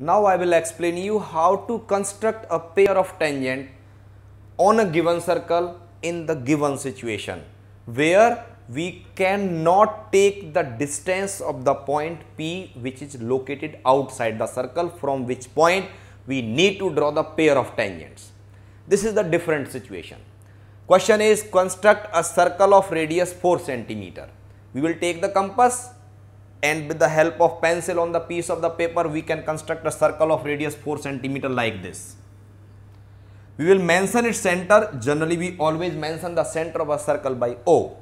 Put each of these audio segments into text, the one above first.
Now I will explain you how to construct a pair of tangent on a given circle in the given situation where we cannot take the distance of the point P which is located outside the circle from which point we need to draw the pair of tangents. This is the different situation. Question is construct a circle of radius 4 centimeter. We will take the compass and with the help of pencil on the piece of the paper we can construct a circle of radius 4 centimeter like this. We will mention its center, generally we always mention the center of a circle by O.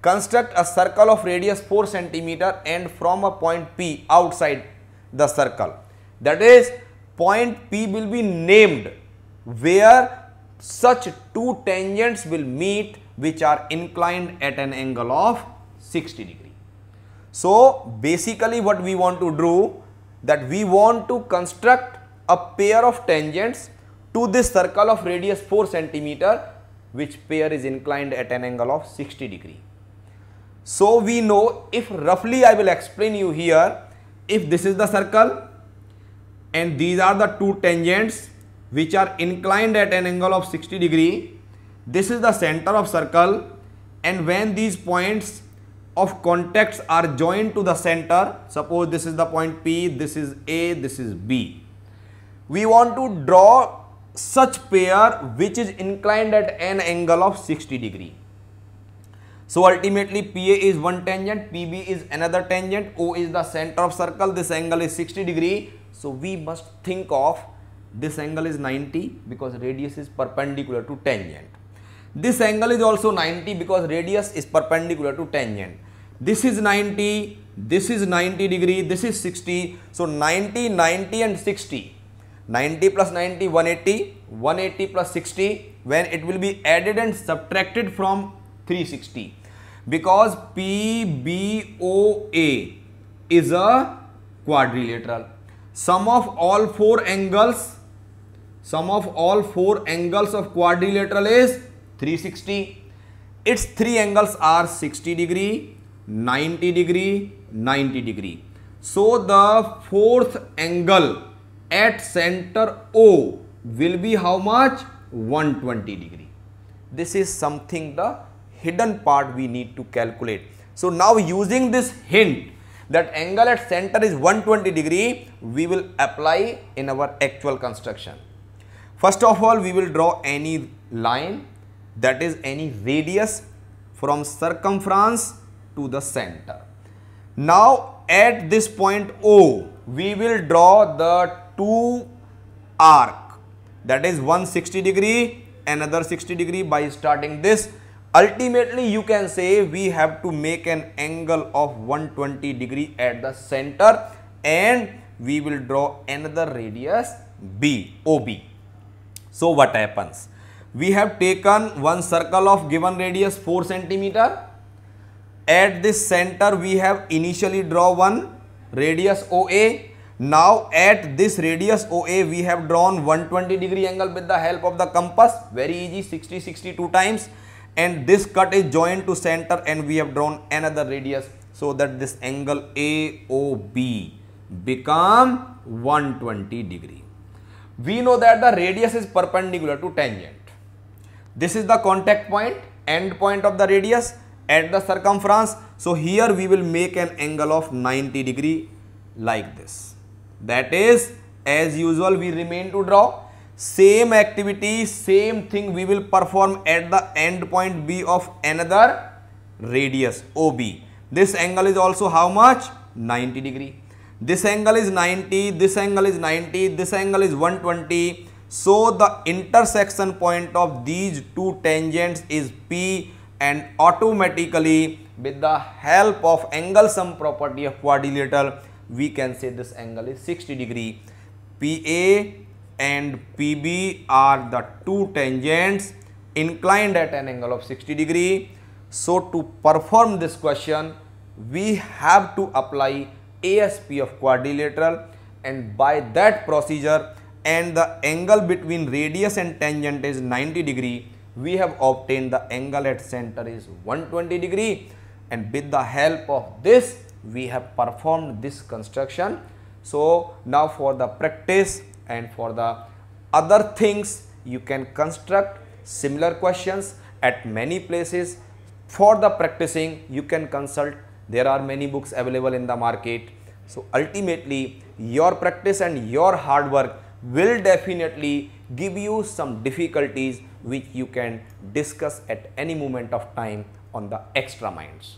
Construct a circle of radius 4 centimeter and from a point P outside the circle. That is point P will be named where such two tangents will meet which are inclined at an angle of 60 degree. So basically what we want to do that we want to construct a pair of tangents to this circle of radius 4 centimeter which pair is inclined at an angle of 60 degree. So we know if roughly I will explain you here if this is the circle and these are the two tangents which are inclined at an angle of 60 degree this is the center of circle and when these points of contacts are joined to the center. Suppose this is the point P, this is A, this is B. We want to draw such pair which is inclined at an angle of 60 degree. So ultimately PA is one tangent, PB is another tangent, O is the center of circle, this angle is 60 degree. So we must think of this angle is 90 because radius is perpendicular to tangent. This angle is also 90 because radius is perpendicular to tangent this is 90 this is 90 degree this is 60 so 90 90 and 60 90 plus 90 180 180 plus 60 when it will be added and subtracted from 360 because PBOA is a quadrilateral sum of all four angles sum of all four angles of quadrilateral is 360 its three angles are 60 degree 90 degree 90 degree so the fourth angle at center O will be how much 120 degree this is something the hidden part we need to calculate so now using this hint that angle at center is 120 degree we will apply in our actual construction first of all we will draw any line that is any radius from circumference to the center. Now at this point O, we will draw the two arc that is 160 degree another 60 degree by starting this. Ultimately you can say we have to make an angle of 120 degree at the center and we will draw another radius B, OB. So what happens? We have taken one circle of given radius 4 centimeter at this center we have initially draw one radius OA. Now at this radius OA we have drawn 120 degree angle with the help of the compass. Very easy 60 62 times and this cut is joined to center and we have drawn another radius so that this angle AOB become 120 degree. We know that the radius is perpendicular to tangent. This is the contact point, end point of the radius at the circumference. So here we will make an angle of 90 degree like this. That is as usual we remain to draw same activity same thing we will perform at the end point B of another radius OB. This angle is also how much? 90 degree. This angle is 90, this angle is 90, this angle is 120. So the intersection point of these two tangents is P and automatically with the help of angle sum property of quadrilateral we can say this angle is 60 degree PA and PB are the two tangents inclined at an angle of 60 degree so to perform this question we have to apply ASP of quadrilateral and by that procedure and the angle between radius and tangent is 90 degree we have obtained the angle at center is 120 degree and with the help of this we have performed this construction. So, now for the practice and for the other things you can construct similar questions at many places. For the practicing you can consult there are many books available in the market. So, ultimately your practice and your hard work will definitely give you some difficulties which you can discuss at any moment of time on the extra minds.